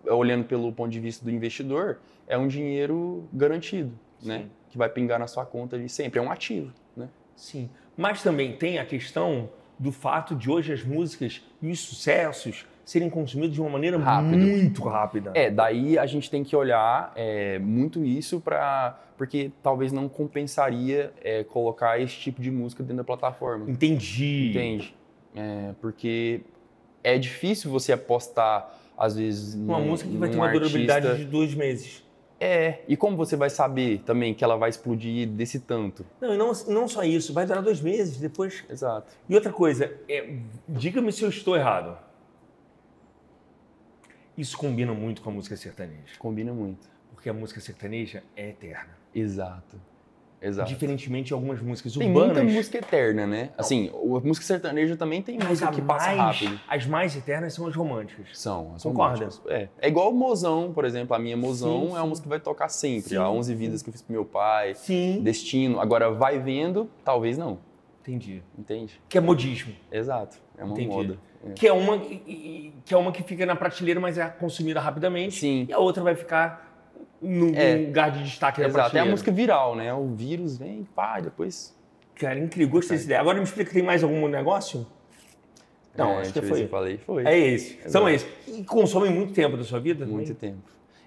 [SPEAKER 2] olhando pelo ponto de vista do investidor, é um dinheiro garantido, Sim. né? Que vai pingar na sua conta ali sempre. É um ativo, né? Sim.
[SPEAKER 1] Mas também tem a questão do fato de hoje as músicas e os sucessos
[SPEAKER 2] serem consumidos de uma maneira Rápido. muito rápida. É, daí a gente tem que olhar é, muito isso para porque talvez não compensaria é, colocar esse tipo de música dentro da plataforma. Entendi. Entende? É, porque é difícil você apostar às vezes uma num, música que vai ter uma artista... durabilidade de dois meses. É, e como você vai saber também que ela vai explodir desse tanto?
[SPEAKER 1] Não, e não, não só isso, vai durar dois meses depois. Exato. E outra coisa, é, diga-me se eu estou errado. Isso combina muito com a música sertaneja. Combina muito. Porque a música
[SPEAKER 2] sertaneja é eterna. Exato. Exato.
[SPEAKER 1] Diferentemente de algumas músicas tem urbanas. Tem muita
[SPEAKER 2] música eterna, né? Assim, a música sertaneja também tem Mas música que mais, passa rápido. As mais eternas
[SPEAKER 1] são as românticas.
[SPEAKER 2] São, as Concorda? românticas. É. é igual o Mozão, por exemplo. A minha Mozão sim, é uma música que vai tocar sempre. Sim. A 11 Vidas que eu fiz pro meu pai. Sim. Destino. Agora, vai vendo, talvez não. Entendi. Entende? Que é modismo. Exato. É uma Entendi. moda. É. Que é uma
[SPEAKER 1] que é uma que fica na prateleira, mas é consumida rapidamente. Sim. E a outra vai ficar num é, lugar de destaque exato. da prateleira. É a música
[SPEAKER 2] viral, né? O vírus vem, pá, depois. Cara, incrível,
[SPEAKER 1] gostei dessa ideia. Agora me explica, tem mais algum negócio? Não, é, acho que foi. Eu falei, foi. É esse. É São esses.
[SPEAKER 2] E consomem muito tempo da sua vida? Muito tempo.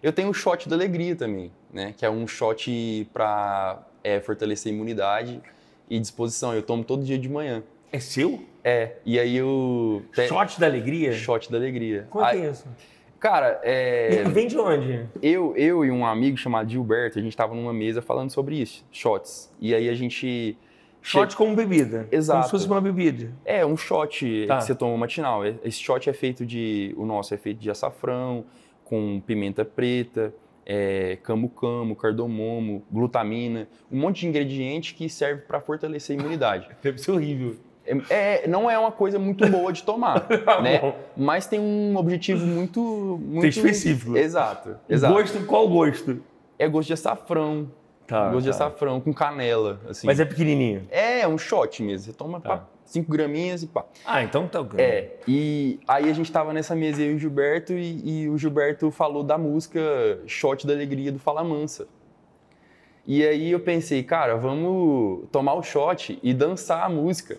[SPEAKER 2] Eu tenho o shot da alegria também, né? Que é um shot para é, fortalecer a imunidade e disposição. Eu tomo todo dia de manhã. É seu? É, e aí o. Shot da alegria? Shot da alegria. Como é aí, é isso? Cara, é. (laughs) Vem de onde? Eu, eu e um amigo chamado Gilberto, a gente tava numa mesa falando sobre isso, shots. E aí a gente. Shot che... como
[SPEAKER 1] bebida. Exato. Como se fosse uma bebida.
[SPEAKER 2] É, um shot tá. que você toma matinal. Esse shot é feito de. O nosso é feito de açafrão, com pimenta preta, é, camu, camo cardomomo, glutamina, um monte de ingrediente que serve para fortalecer a imunidade. (laughs) Deve ser horrível. É, é, não é uma coisa muito boa de tomar, (laughs) tá né? Mas tem um objetivo muito, muito... Tem específico. Exato, exato. Gosto, qual gosto? É gosto de açafrão. Tá, gosto tá. de açafrão com canela, assim. Mas é pequenininho? É, é um shot mesmo. Você toma 5 tá. graminhas e pá. Ah, então tá ok. É, e aí a gente tava nessa mesa aí e o Gilberto e, e o Gilberto falou da música Shot da Alegria do Fala Mansa. E aí eu pensei, cara, vamos tomar o shot e dançar a música.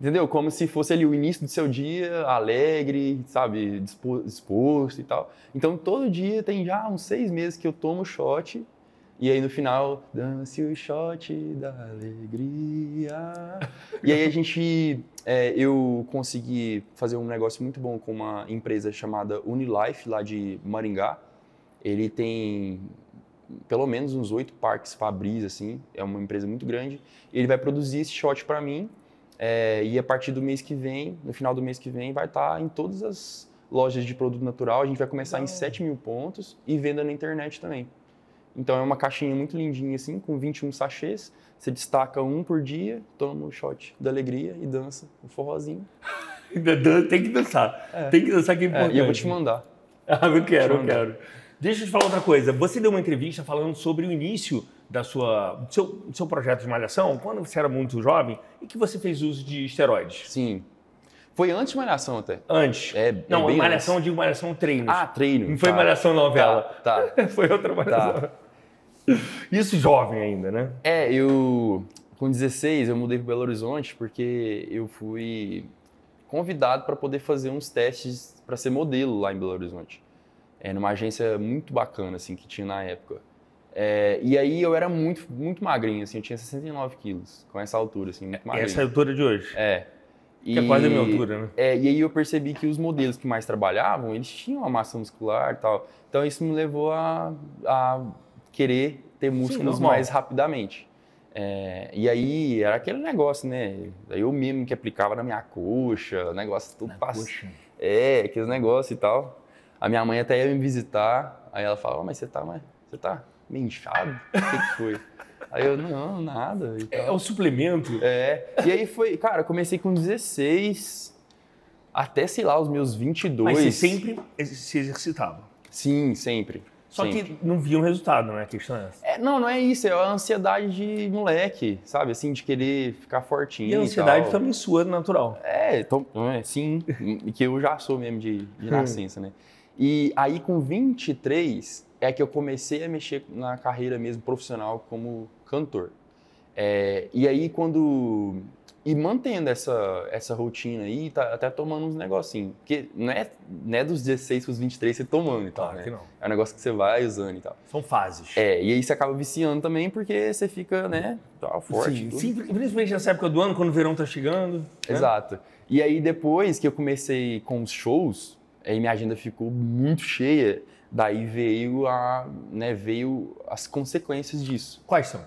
[SPEAKER 2] Entendeu? Como se fosse ali o início do seu dia, alegre, sabe, disposto e tal. Então todo dia tem já uns seis meses que eu tomo shot e aí no final, dance o shot da alegria. (laughs) e aí a gente, é, eu consegui fazer um negócio muito bom com uma empresa chamada Unilife, lá de Maringá. Ele tem pelo menos uns oito parques Fabris, assim, é uma empresa muito grande. Ele vai produzir esse shot para mim é, e a partir do mês que vem, no final do mês que vem, vai estar tá em todas as lojas de produto natural. A gente vai começar em 7 mil pontos e venda na internet também. Então é uma caixinha muito lindinha assim, com 21 sachês. Você destaca um por dia, toma um shot da alegria e dança o um forrozinho. (laughs) Tem que dançar. É. Tem que dançar que é importante. É, e eu vou te mandar. (laughs) Ah, eu quero, eu, eu quero. Deixa eu te falar outra coisa. Você deu uma
[SPEAKER 1] entrevista falando sobre o início da sua, do seu, do seu projeto de malhação, quando você era muito jovem, e que você fez uso de esteroides. Sim. Foi antes Malhação até? Antes. É,
[SPEAKER 2] é não, é Malhação, antes.
[SPEAKER 1] eu digo Malhação Treino. Ah, treino. Não foi tá. Malhação novela. Tá. tá. (laughs) foi outra tá. Malhação. Tá.
[SPEAKER 2] Isso jovem ainda, né? É, eu. Com 16 eu mudei para Belo Horizonte porque eu fui convidado para poder fazer uns testes para ser modelo lá em Belo Horizonte. É numa agência muito bacana assim que tinha na época. É, e aí eu era muito, muito magrinho, assim, eu tinha 69 quilos com essa altura, assim, muito magrinho. Essa altura
[SPEAKER 1] de hoje? É.
[SPEAKER 2] E, que é quase a minha altura, né? É, e aí eu percebi que os modelos que mais trabalhavam, eles tinham uma massa muscular e tal. Então isso me levou a, a querer ter músculos Sim, mais rapidamente. É, e aí era aquele negócio, né? Eu mesmo que aplicava na minha coxa, negócio tudo passado. É, aqueles negócios e tal. A minha mãe até ia me visitar, aí ela falava, oh, mas você tá, mas você tá meio inchado? O que, que foi? Aí eu, não, nada. É um é suplemento? É. E aí foi, cara, comecei com 16 até, sei lá, os meus 22. Mas você sempre se exercitava? Sim, sempre.
[SPEAKER 1] Só sempre. que não via um resultado, não é A questão é essa.
[SPEAKER 2] É, não, não é isso. É a ansiedade de moleque, sabe? Assim, de querer ficar fortinho. E a ansiedade e também sua, natural. É, então, é? sim. que eu já sou mesmo de, de hum. nascença, né? E aí, com 23, é que eu comecei a mexer na carreira mesmo profissional como cantor. É, e aí quando e mantendo essa, essa rotina aí, tá até tomando uns negocinhos. Porque não é, não é dos 16 para os 23 você tomando e tal. Claro né? que não. É um negócio que você vai usando e tal. São fases. É, e aí você acaba viciando também porque você fica, né, uhum. tal, tá forte. Sim, sim principalmente nessa época do ano, quando o verão tá chegando. Né? Exato. E aí depois que eu comecei com os shows, aí minha agenda ficou muito cheia. Daí veio a, né, veio as consequências disso. Quais são?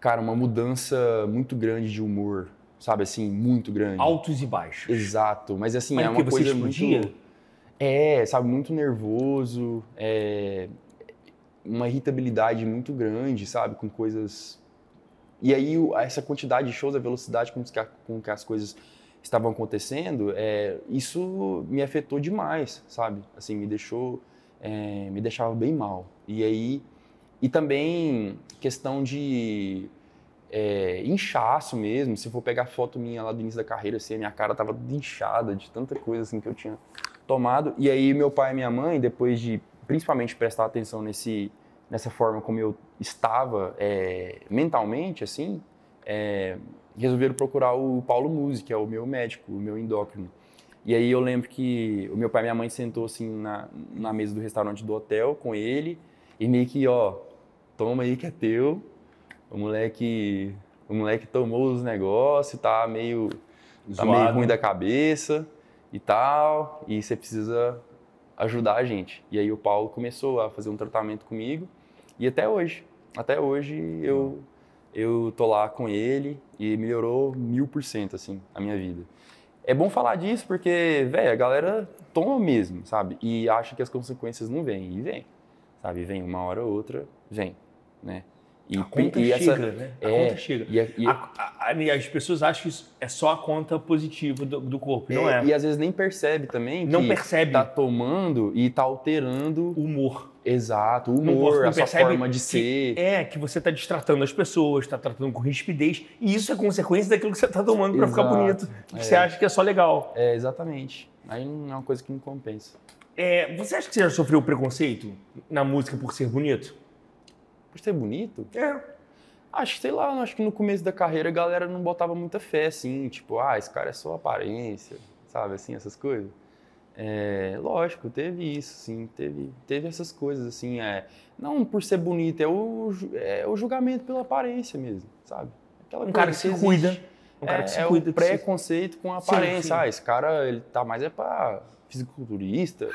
[SPEAKER 2] Cara, uma mudança muito grande de humor, sabe assim, muito grande. Altos e baixos. Exato, mas assim, mas é uma coisa explodia? muito É, sabe, muito nervoso, é uma irritabilidade muito grande, sabe, com coisas E aí essa quantidade de shows, a velocidade com que, com que as coisas estavam acontecendo, é, isso me afetou demais, sabe? Assim, me deixou é, me deixava bem mal. E aí, e também questão de é, inchaço mesmo. Se for pegar foto minha lá do início da carreira, assim, a minha cara tava inchada de tanta coisa assim que eu tinha tomado. E aí meu pai e minha mãe, depois de principalmente prestar atenção nesse nessa forma como eu estava é, mentalmente, assim, é, resolveram procurar o Paulo Musi, que é o meu médico, o meu endócrino. E aí eu lembro que o meu pai e minha mãe sentou assim na, na mesa do restaurante do hotel com ele e meio que, ó, toma aí que é teu. O moleque, o moleque tomou os negócios, tá meio tá meio ruim né? da cabeça e tal, e você precisa ajudar a gente. E aí o Paulo começou a fazer um tratamento comigo e até hoje, até hoje eu uhum. eu tô lá com ele e melhorou mil por cento assim a minha vida. É bom falar disso porque, velho, a galera toma mesmo, sabe? E acha que as consequências não vêm. E vem, sabe? Vem uma hora ou outra, vem, né? E, a conta e chega, essa, né? A é, conta chega. E, e a, a,
[SPEAKER 1] as pessoas acham que isso é só a conta positiva do, do corpo, não é, é? E às vezes nem percebe também
[SPEAKER 2] não que percebe. tá tomando e tá alterando... O humor. Exato, o humor, não, não a sua forma de ser.
[SPEAKER 1] É, que você tá distratando as pessoas, tá tratando com rispidez, e isso é
[SPEAKER 2] consequência daquilo que você tá tomando para ficar bonito, que é. você acha que é só legal. É, exatamente. Aí não é uma coisa que não compensa.
[SPEAKER 1] É, você acha que você já sofreu preconceito na música por ser bonito?
[SPEAKER 2] por ser bonito. É. Acho que, sei lá, acho que no começo da carreira a galera não botava muita fé, assim, tipo, ah, esse cara é só aparência, sabe, assim, essas coisas. É, lógico, teve isso, sim, teve, teve essas coisas, assim, é, não por ser bonito, é o, é o julgamento pela aparência mesmo, sabe? Aquela um cara que, se cuida, um cara é, é que se é cuida. É o preconceito se... com a aparência, sim, sim. ah, esse cara, ele tá mais é pra fisiculturista,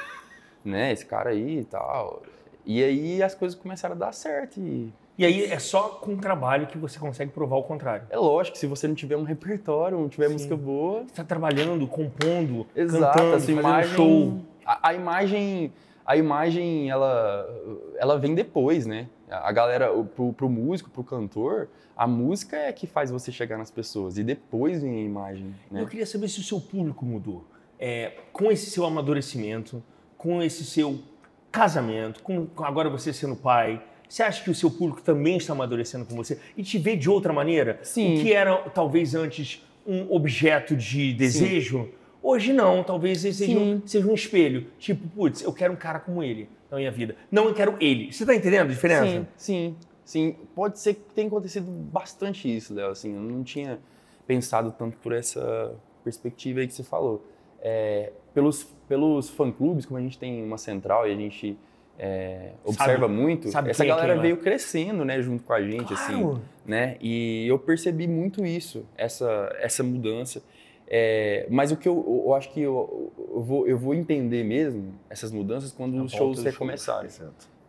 [SPEAKER 2] né, esse cara aí e tal, e aí as coisas começaram a dar certo. E... e aí é
[SPEAKER 1] só com trabalho que você consegue provar o contrário. É lógico, se você
[SPEAKER 2] não tiver um repertório, não tiver Sim. música boa. Você está trabalhando, compondo, Exato, cantando, fazendo imagem, show. A, a, imagem, a imagem ela, ela vem depois, né? A galera, pro, pro músico, pro cantor, a música é que faz você chegar nas pessoas e depois vem a imagem. Né? Eu queria saber se o seu público mudou. É, com esse seu
[SPEAKER 1] amadurecimento, com esse seu casamento, com agora você sendo pai, você acha que o seu público também está amadurecendo com você e te vê de outra maneira? Sim. O que era talvez antes um objeto de desejo? Sim. Hoje não, talvez seja um, seja um, espelho. Tipo, putz, eu quero um cara como ele na minha vida. Não, eu quero ele. Você está entendendo a diferença? Sim,
[SPEAKER 2] sim. Sim, pode ser que tenha acontecido bastante isso, Léo. Assim, eu não tinha pensado tanto por essa perspectiva aí que você falou. É, pelos pelos fã-clubes, como a gente tem uma central e a gente é, observa sabe, muito, sabe essa é galera é veio crescendo, né, junto com a gente, assim, claro. assim, né? E eu percebi muito isso, essa, essa mudança. É, mas o que eu, eu acho que eu, eu, vou, eu vou entender mesmo essas mudanças quando é os shows recomeçarem.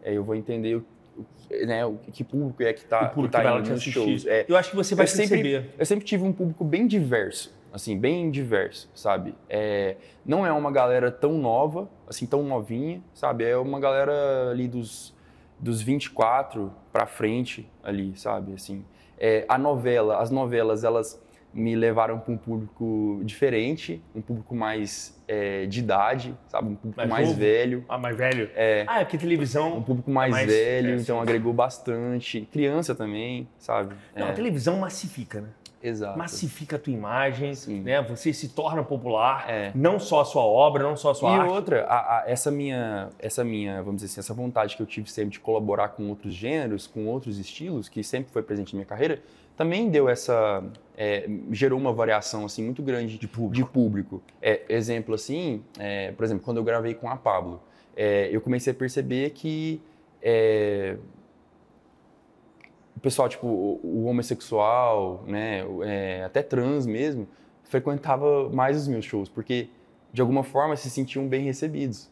[SPEAKER 2] É, eu vou entender o, o, né, o que público é que está tá indo tá nos shows. eu acho que você vai eu sempre, perceber. eu sempre tive um público bem diverso assim, bem diverso, sabe? É, não é uma galera tão nova, assim, tão novinha, sabe? É uma galera ali dos, dos 24 para frente ali, sabe? Assim, é, a novela, as novelas, elas me levaram para um público diferente, um público mais é, de idade, sabe? Um público mais, mais velho. Ah, mais velho? É, ah, é porque televisão. Um público mais, mais velho, é, então agregou bastante. Criança também, sabe? Não, é. a televisão
[SPEAKER 1] massifica, né?
[SPEAKER 2] Exato. massifica a tua imagem, Sim. né? Você se torna popular, é. não só a sua obra, não só a sua e arte. E outra, a, a, essa minha, essa minha, vamos dizer assim, essa vontade que eu tive sempre de colaborar com outros gêneros, com outros estilos, que sempre foi presente na minha carreira, também deu essa, é, gerou uma variação assim muito grande de público. De público. É, exemplo assim, é, por exemplo, quando eu gravei com a Pablo, é, eu comecei a perceber que é, pessoal, tipo, o, o homossexual, né, é, até trans mesmo, frequentava mais os meus shows, porque de alguma forma se sentiam bem recebidos.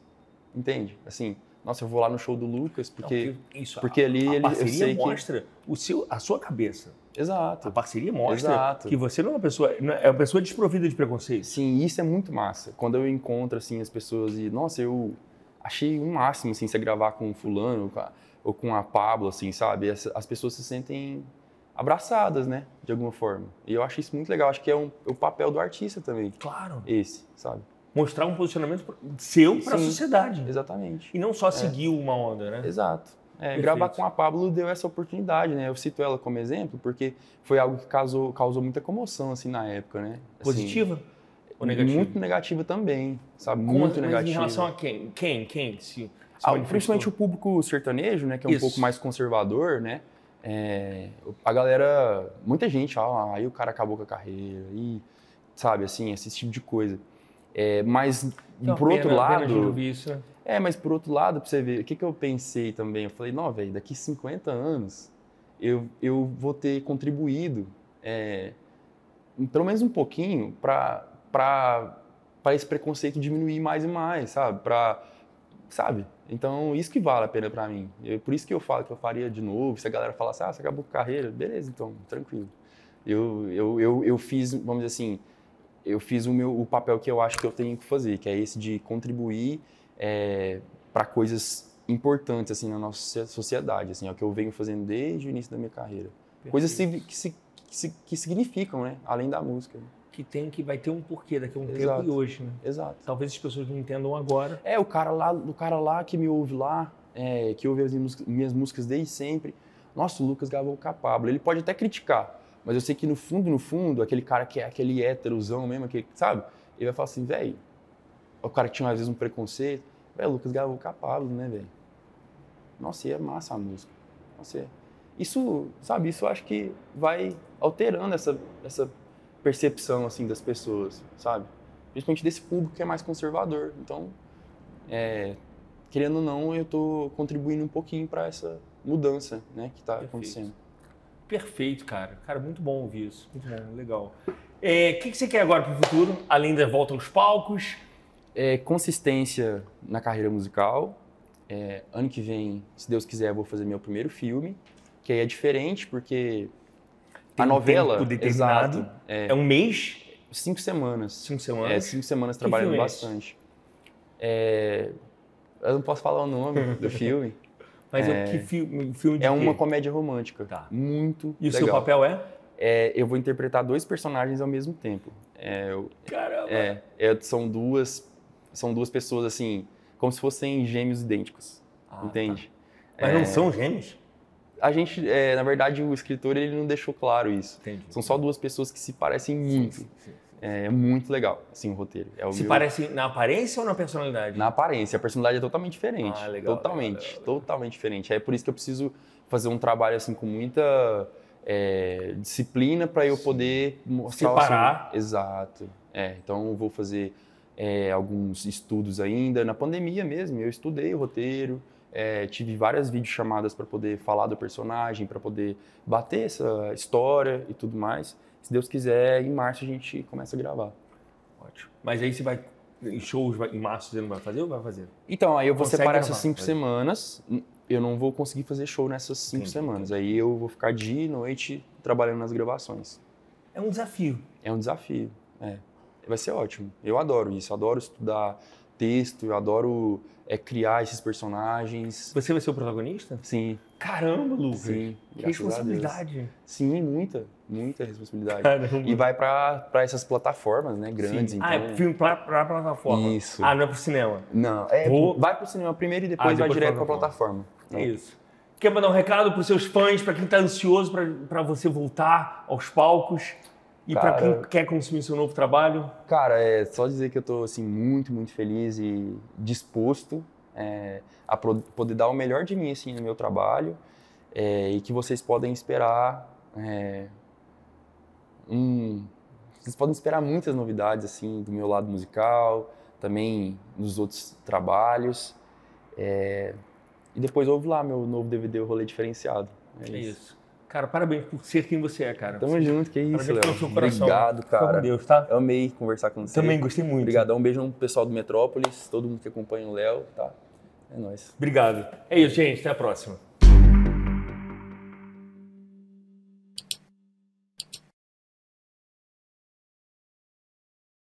[SPEAKER 2] Entende? Assim, nossa, eu vou lá no show do Lucas, porque, Não, isso, porque a, ali a ele, parceria mostra
[SPEAKER 1] que... o seu, a sua cabeça. Exato. A parceria mostra Exato. que
[SPEAKER 2] você não é uma pessoa, é, é uma pessoa desprovida de preconceito. Sim, isso é muito massa. Quando eu encontro assim as pessoas e nossa, eu achei um máximo assim se gravar com fulano, ou com a Pablo, assim, sabe? As, as, pessoas se sentem abraçadas, né? De alguma forma. E eu acho isso muito legal. Acho que é um, o papel do artista também. Claro. Esse, sabe? Mostrar um posicionamento seu para a sociedade. Exatamente. E não só é. seguir é. uma onda, né? Exato. É, gravar com a Pablo deu essa oportunidade, né? Eu cito ela como exemplo porque foi algo que causou, causou muita comoção, assim, na época, né? Assim, Positiva? ou negativo? Muito negativo também, sabe? Muito, Muito negativo. em relação
[SPEAKER 1] a quem? Quem? Quem? Se, se ah, principalmente o
[SPEAKER 2] público sertanejo, né? Que é um Isso. pouco mais conservador, né? É, a galera, muita gente, ó ah, aí o cara acabou com a carreira, e sabe, assim, esse tipo de coisa. É, mas então, por pena, outro lado. É, mas por outro lado, pra você ver, o que, que eu pensei também? Eu falei, não, velho, daqui 50 anos eu, eu vou ter contribuído, é, pelo menos um pouquinho, para para esse preconceito diminuir mais e mais, sabe? Para sabe? Então, isso que vale a pena para mim. Eu, é por isso que eu falo que eu faria de novo. Se a galera falasse, ah, você acabou com a carreira, beleza, então, tranquilo. Eu, eu, eu, eu fiz, vamos dizer assim, eu fiz o meu o papel que eu acho que eu tenho que fazer, que é esse de contribuir é, para coisas importantes assim na nossa sociedade, assim, é o que eu venho fazendo desde o início da minha carreira. Perfeito. Coisas que, que, que, que significam, né, além da música. Né?
[SPEAKER 1] que tem que vai ter um porquê daqui a um Exato. tempo e
[SPEAKER 2] hoje, né? Exato. Talvez as pessoas não entendam agora. É, o cara lá, o cara lá que me ouve lá, é, que ouve as minhas músicas desde sempre. Nossa, o Lucas gravou o Capablo. Ele pode até criticar, mas eu sei que no fundo, no fundo, aquele cara que é aquele héterozão mesmo, aquele, sabe? Ele vai falar assim, velho, o cara que tinha às vezes um preconceito. Velho, o Lucas gravou o Capablo, né, velho? Nossa, e é massa a música. Nossa, é. Isso, sabe, isso eu acho que vai alterando essa, essa percepção assim das pessoas, sabe? Principalmente desse público que é mais conservador. Então, é, querendo ou não, eu estou contribuindo um pouquinho para essa mudança, né, que está acontecendo. Perfeito, cara.
[SPEAKER 1] Cara, muito bom ouvir isso. Muito bom, legal. É, o é, que, que você quer agora para o futuro, além da volta aos palcos?
[SPEAKER 2] É, consistência na carreira musical. É, ano que vem, se Deus quiser, eu vou fazer meu primeiro filme, que aí é diferente, porque tem a novela, um tempo determinado. Exato, é, é, um mês? Cinco semanas. Cinco semanas? É, cinco semanas trabalhando é bastante. É, eu não posso falar o nome (laughs) do filme. Mas é, que filme, filme de É quê? uma comédia romântica. Tá. Muito E o seu papel é? é? Eu vou interpretar dois personagens ao mesmo tempo. É, eu, Caramba! É, é, são, duas, são duas pessoas, assim, como se fossem gêmeos idênticos. Ah, entende? Tá. Mas não é. são gêmeos? a gente, é, na verdade, o escritor ele não deixou claro isso. Entendi. São só duas pessoas que se parecem muito. Sim, sim, sim. É, é, muito legal, assim, o roteiro. É o se meu... parecem na aparência ou na personalidade? Na aparência. A personalidade é totalmente diferente. Ah, legal. Totalmente, legal, legal, totalmente diferente. É por isso que eu preciso fazer um trabalho, assim, com muita é, disciplina para eu poder mostrar... Separar. Assim, exato. É, então eu vou fazer é, alguns estudos ainda. Na pandemia mesmo, eu estudei o roteiro é, tive várias videochamadas para poder falar do personagem, para poder bater essa história e tudo mais. Se Deus quiser, em março a gente começa a gravar.
[SPEAKER 1] Ótimo. Mas aí você vai em shows em março, você não vai fazer ou vai fazer? Então, aí eu vou separar essas cinco
[SPEAKER 2] semanas. Eu não vou conseguir fazer show nessas cinco semanas. Aí eu vou ficar dia e noite trabalhando nas gravações.
[SPEAKER 1] É um desafio.
[SPEAKER 2] É um desafio, é. Vai ser ótimo. Eu adoro isso, adoro estudar texto, eu adoro é, criar esses personagens. Você vai ser o protagonista? Sim. Caramba, Lucas! Sim. Que responsabilidade! Sim, muita, muita responsabilidade. Caramba. E vai para essas plataformas, né? Grandes. Sim. Então... Ah, é filme
[SPEAKER 1] para pra plataforma. Isso. Ah, não é pro cinema.
[SPEAKER 2] Não. É, Vou... Vai
[SPEAKER 1] pro cinema primeiro e depois, ah, depois vai direto pra plataforma.
[SPEAKER 2] Pra plataforma. Né? Isso. Quer mandar um
[SPEAKER 1] recado para os seus fãs, para quem está ansioso para você voltar aos palcos? E para quem
[SPEAKER 2] quer consumir seu novo trabalho? Cara, é só dizer que eu estou assim, muito, muito feliz e disposto é, a poder dar o melhor de mim assim, no meu trabalho é, e que vocês podem esperar é, um, vocês podem esperar muitas novidades assim do meu lado musical, também nos outros trabalhos. É, e depois ouve lá meu novo DVD, o Rolê Diferenciado. É isso. isso. Cara, parabéns por ser quem você é, cara. Tamo você... junto, que isso, parabéns Léo. Seu Obrigado, cara. com Deus, tá? Eu amei conversar com você. Também gostei muito. Obrigadão, um beijo no pessoal do Metrópolis, todo mundo que acompanha o Léo, tá? É nóis. Obrigado. É isso, gente. Até a próxima.